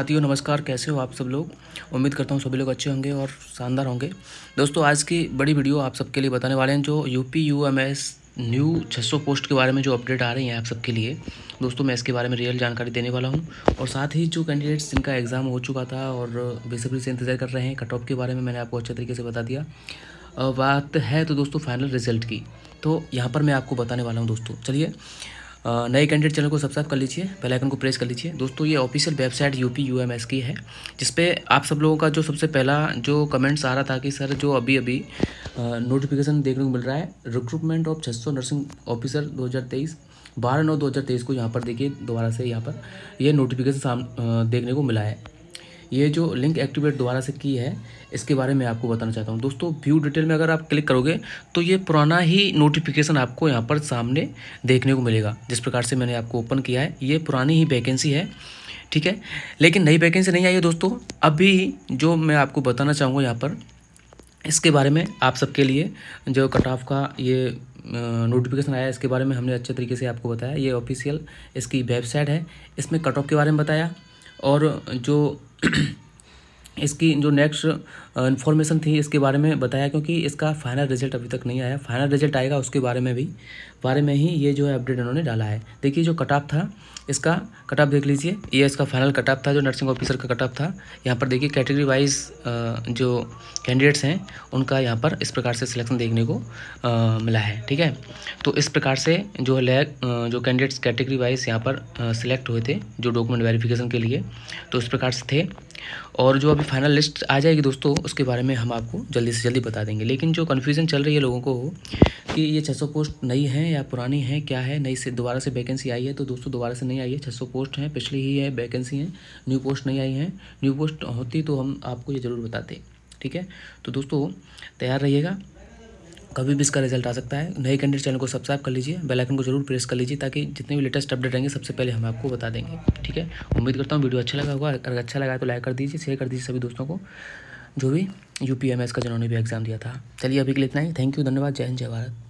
साथियों नमस्कार कैसे हो आप सब लोग उम्मीद करता हूँ सभी लोग अच्छे होंगे और शानदार होंगे दोस्तों आज की बड़ी वीडियो आप सबके लिए बताने वाले हैं जो U P U M S new 600 post के बारे में जो अपडेट आ रहे हैं आप सबके लिए दोस्तों मैं इसके बारे में रियल जानकारी देने वाला हूँ और साथ ही जो कैंडिडेट्स जिनका एग्ज़ाम हो चुका था और बेसब्री से इंतज़ार कर रहे हैं कट ऑफ के बारे में मैंने आपको अच्छे तरीके से बता दिया बात है तो दोस्तों फाइनल रिजल्ट की तो यहाँ पर मैं आपको बताने वाला हूँ दोस्तों चलिए नए कैंडिडेट चैनल को सब्सक्राइब कर लीजिए बेल आइकन को प्रेस कर लीजिए दोस्तों ये ऑफिशियल वेबसाइट एम एस की है जिसपे आप सब लोगों का जो सबसे पहला जो कमेंट्स आ रहा था कि सर जो अभी अभी नोटिफिकेशन देखने को मिल रहा है रिक्रूटमेंट ऑफ छः नर्सिंग ऑफिसर दो बारह नौ दो को यहाँ पर देखिए दोबारा से यहाँ पर यह नोटिफिकेशन देखने को मिला है ये जो लिंक एक्टिवेट दोबारा से की है इसके बारे में आपको बताना चाहता हूँ दोस्तों व्यू डिटेल में अगर आप क्लिक करोगे तो ये पुराना ही नोटिफिकेशन आपको यहाँ पर सामने देखने को मिलेगा जिस प्रकार से मैंने आपको ओपन किया है ये पुरानी ही वैकेंसी है ठीक है लेकिन नई वैकेंसी नहीं आई है दोस्तों अभी जो मैं आपको बताना चाहूँगा यहाँ पर इसके बारे में आप सबके लिए जो कट ऑफ का ये नोटिफिकेशन आया इसके बारे में हमने अच्छे तरीके से आपको बताया ये ऑफिशियल इसकी वेबसाइट है इसमें कट ऑफ के बारे में बताया और जो इसकी जो नेक्स्ट इन्फॉर्मेशन थी इसके बारे में बताया क्योंकि इसका फाइनल रिजल्ट अभी तक नहीं आया फाइनल रिजल्ट आएगा उसके बारे में भी बारे में ही ये जो है अपडेट इन्होंने डाला है देखिए जो कट ऑफ था इसका कटअप देख लीजिए ये इसका फाइनल कटअप था जो नर्सिंग ऑफिसर का कटअप था यहाँ पर देखिए कैटेगरी वाइज जो कैंडिडेट्स हैं उनका यहाँ पर इस प्रकार से सिलेक्शन देखने को आ, मिला है ठीक है तो इस प्रकार से जो लैग जो कैंडिडेट्स कैटेगरी वाइज यहाँ पर सिलेक्ट हुए थे जो डॉक्यूमेंट वेरिफिकेशन के लिए तो इस प्रकार से थे और जो अभी फाइनल लिस्ट आ जाएगी दोस्तों उसके बारे में हम आपको जल्दी से जल्दी बता देंगे लेकिन जो कन्फ्यूज़न चल रही है लोगों को कि ये 600 पोस्ट नई है या पुरानी है क्या है नई से दोबारा से वैकेंसी आई है तो दोस्तों दोबारा से नहीं आई है 600 पोस्ट हैं पिछली ही है वैकेंसी हैं न्यू पोस्ट नहीं आई है न्यू पोस्ट होती तो हम आपको ये ज़रूर बताते ठीक है तो दोस्तों तैयार रहिएगा कभी भी इसका रिजल्ट आ सकता है नए कैंडिडेट चैनल को सब्सक्राइब कर लीजिए बेल आइकन को जरूर प्रेस कर लीजिए ताकि जितने भी लेटेस्ट अपडेट रहेंगे सबसे पहले हम आपको बता देंगे ठीक है उम्मीद करता हूँ वीडियो अच्छा लगा होगा अगर अच्छा लगा तो लाइक कर दीजिए शेयर कर दीजिए सभी दोस्तों को जो भी यू का जिन्होंने भी एग्ज़ाम दिया था चलिए अभी के लिए इतना ही थैंक यू धन्यवाद जय हिंद जय भारत